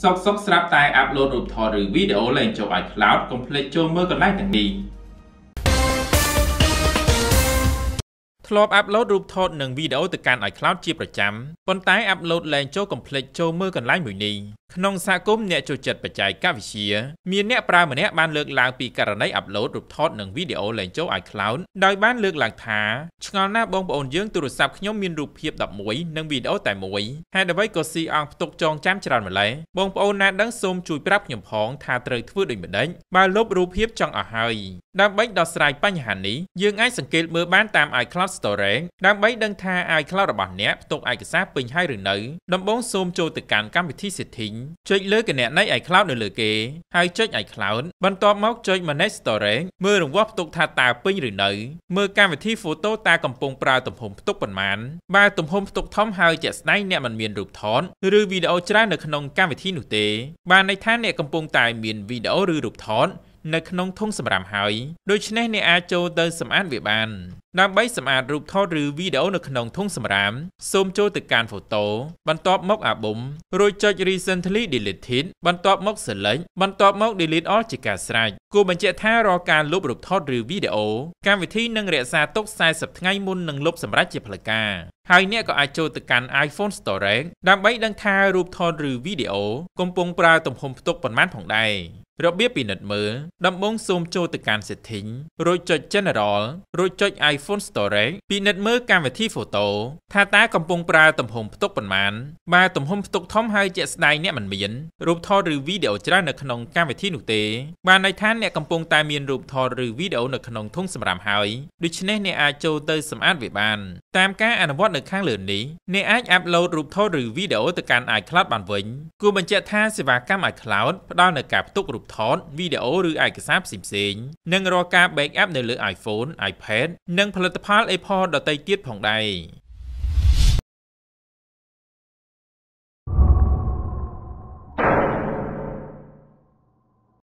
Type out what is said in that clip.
សុកសុកស្រាប់តែអាប់ឡូតរូបថតឬវីដេអូឡើងចូលឲ្យ cloud កុំភ្លេចចូលមើលកន្លែងទាំងនេះ។ធ្លាប់អាប់ឡូតរូបថតនិងវីដេអូទៅកាន់ iCloud ជាប្រចាំប៉ុន្តែអាប់ឡូតលែងចូលកំភ្លេចចូលមើលកន្លែងមួយនេះក្នុងសហគមន៍អ្នកចូលចិត្តបច្ចេកវិទ្យាមានអ្នកប្រើម្នាក់បានលើកឡើងពីករណីអាប់ឡូតរូបថតនិងវីដេអូលែងចូល iCloud ដោយបានលើកឡើងថាឆ្ងល់ណាស់បងប្អូនយើងទូរស័ព្ទខ្ញុំមានរូបភាព11និងវីដេអូតែមួយហេតុអ្វីក៏ស៊ីអង្គផ្ទុកចងចាំច្រើនម្ល៉េះបងប្អូនណាដឹងសូមជួយប្រាប់ខ្ញុំផងថាត្រូវធ្វើដូចម្ដេចបើលុបរូបភាពចង់អស់ហើយដើម្បីដោះស្រាយបញ្ហានេះយើងអាចសង្កេតមើលបានតាម iCloud Cloud Storage ដើម្បីដឹងថា iCloud របស់អ្នកផ្ទុកឯកសារពេញហើយឬនៅដំបូងសូមចូលទៅកាន់កម្មវិធី Setting ចុចលើគណនី iCloud នៅលើគេហើយចុច iCloud បន្ទាប់មកចុច Manage Storage មើលរង្វាស់ផ្ទុកថាតើពេញឬនៅមើលកម្មវិធី Photo តើកំពុងប្រើ ទំហំផ្ទុកប៉ុន្មានបើទំហំផ្ទុកធំហើយជាក់ស្ដែងអ្នកមិនមានរូបថតឬវីដេអូច្រើននៅក្នុងកម្មវិធីនោះទេ បានន័យថាអ្នកកំពុងតែមានវីដេអូឬរូបថតនៅក្នុងធុងសម្រាប់ហើយដូច្នេះអ្នកអាចចូលទៅសម្អាតវាបានដើម្បីសម្អាតរូបថតឬវីដេអូនៅក្នុងធុងសម្រាម សូមចូលទៅកាន់ Photo បន្ទាប់មក Album រួចចុច Recently Deleted បន្ទាប់មក Select បន្ទាប់មក Delete All ជាការស្រេចគួរបញ្ជាក់ថារាល់ការលុបរូបថតឬវីដេអូកម្មវិធីនឹងរក្សាទុក40ថ្ងៃមុននឹងលុបសម្រាប់ជាផ្លូវការហើយអ្នកក៏អាចចូលទៅកាន់ iPhone Storage ដើម្បីដឹងថារូបថតឬវីដេអូកំពុងប្រើទំហំផ្ទុកប៉ុន្មានផងដែររបៀបពិនិត្យមើលដំបូងសូមចូលទៅកាន់ setting រួចចុច general រួចចុច iPhone storage ពិនិត្យមើលកម្មវិធី photo ថាតើកំពុងប្រើ ទំហំផ្ទុកប៉ុន្មានបើទំហំផ្ទុកធំហើយជាក់ស្ដែងអ្នកមិនមានរូបថតឬវីដេអូច្រើននៅក្នុងកម្មវិធីនោះទេបានន័យថាអ្នកកំពុងតែមានរូបថតឬវីដេអូនៅក្នុងធុងសម្រាប់ហើយដូច្នេះអ្នកអាចចូលទៅ សម្អាតវាបាន តាមការអនុវត្តនៅខាងលើនេះអ្នកអាចអាប់ឡូតរូបថតឬវីដេអូទៅកាន់ iCloud បានវិញគួរបញ្ជាក់ថាសេវាកម្ម iCloud ផ្ដល់នូវការផ្ទុករូបថតវីដេអូឬឯកសារផ្សេងៗនិងរាល់ការ backup នៅលើ iPhone, iPad និងផលិតផល Apple ដទៃទៀតផងដែរ